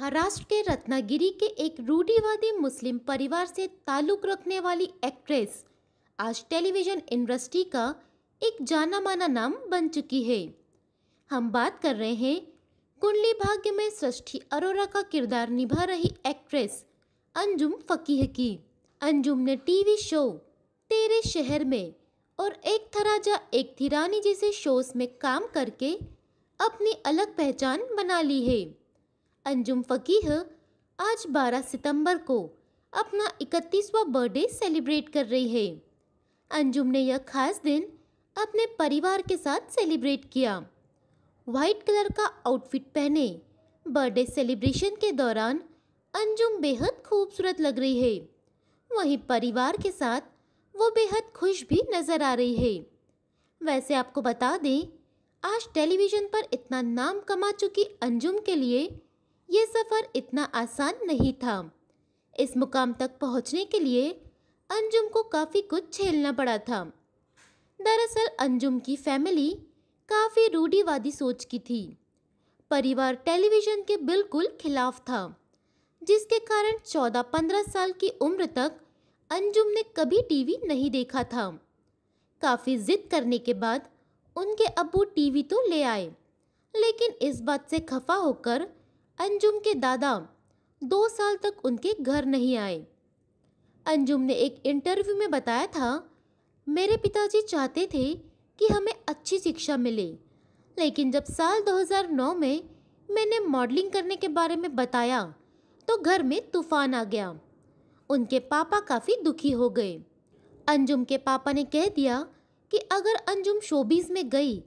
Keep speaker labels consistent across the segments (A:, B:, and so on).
A: महाराष्ट्र के रत्नागिरी के एक रूढ़ीवादी मुस्लिम परिवार से ताल्लुक रखने वाली एक्ट्रेस आज टेलीविज़न इंडस्ट्री का एक जाना माना नाम बन चुकी है हम बात कर रहे हैं कुंडली भाग्य में सृष्टि अरोरा का किरदार निभा रही एक्ट्रेस अंजुम फ़कीह की अंजुम ने टीवी शो तेरे शहर में और एक थराजा एक थिरानी जैसे शोज़ में काम करके अपनी अलग पहचान बना ली है अंजुम फ़कीह आज 12 सितंबर को अपना 31वां बर्थडे सेलिब्रेट कर रही है अंजुम ने यह खास दिन अपने परिवार के साथ सेलिब्रेट किया वाइट कलर का आउटफिट पहने बर्थडे सेलिब्रेशन के दौरान अंजुम बेहद खूबसूरत लग रही है वहीं परिवार के साथ वो बेहद खुश भी नज़र आ रही है वैसे आपको बता दें आज टेलीविज़न पर इतना नाम कमा चुकी अंजुम के लिए ये सफ़र इतना आसान नहीं था इस मुकाम तक पहुंचने के लिए अंजुम को काफ़ी कुछ झेलना पड़ा था दरअसल अंजुम की फैमिली काफ़ी रूढ़ीवादी सोच की थी परिवार टेलीविज़न के बिल्कुल खिलाफ था जिसके कारण चौदह पंद्रह साल की उम्र तक अंजुम ने कभी टीवी नहीं देखा था काफ़ी ज़िद करने के बाद उनके अबू टीवी तो ले आए लेकिन इस बात से खफा होकर अंजुम के दादा दो साल तक उनके घर नहीं आए अंजुम ने एक इंटरव्यू में बताया था मेरे पिताजी चाहते थे कि हमें अच्छी शिक्षा मिले लेकिन जब साल 2009 में मैंने मॉडलिंग करने के बारे में बताया तो घर में तूफान आ गया उनके पापा काफ़ी दुखी हो गए अंजुम के पापा ने कह दिया कि अगर अंजुम शोबीज़ में गई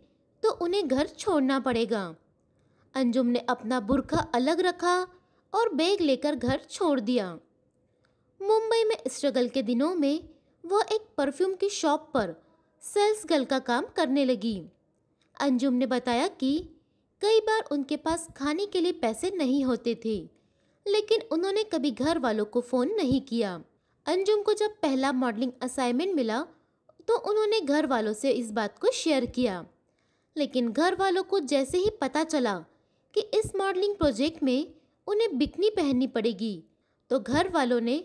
A: तो उन्हें घर छोड़ना पड़ेगा अंजुम ने अपना बुरखा अलग रखा और बैग लेकर घर छोड़ दिया मुंबई में स्ट्रगल के दिनों में वह एक परफ्यूम की शॉप पर सेल्स गर्ल का काम करने लगी अंजुम ने बताया कि कई बार उनके पास खाने के लिए पैसे नहीं होते थे लेकिन उन्होंने कभी घर वालों को फ़ोन नहीं किया अंजुम को जब पहला मॉडलिंग असाइनमेंट मिला तो उन्होंने घर वालों से इस बात को शेयर किया लेकिन घर वालों को जैसे ही पता चला कि इस मॉडलिंग प्रोजेक्ट में उन्हें बिकनी पहननी पड़ेगी तो घर वालों ने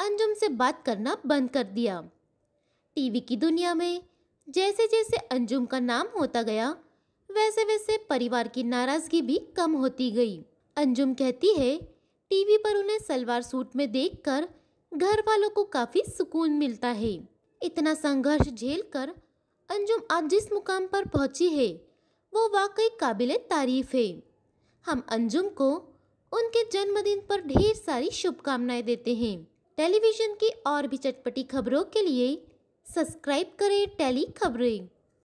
A: अंजुम से बात करना बंद कर दिया टीवी की दुनिया में जैसे जैसे अंजुम का नाम होता गया वैसे वैसे परिवार की नाराज़गी भी कम होती गई अंजुम कहती है टीवी पर उन्हें सलवार सूट में देखकर घर वालों को काफ़ी सुकून मिलता है इतना संघर्ष झेल कर अंजुम आज जिस मुकाम पर पहुंची है वो वाकई काबिल तारीफ़ है हम अंजुम को उनके जन्मदिन पर ढेर सारी शुभकामनाएं देते हैं टेलीविज़न की और भी चटपटी खबरों के लिए सब्सक्राइब करें टेली खबरें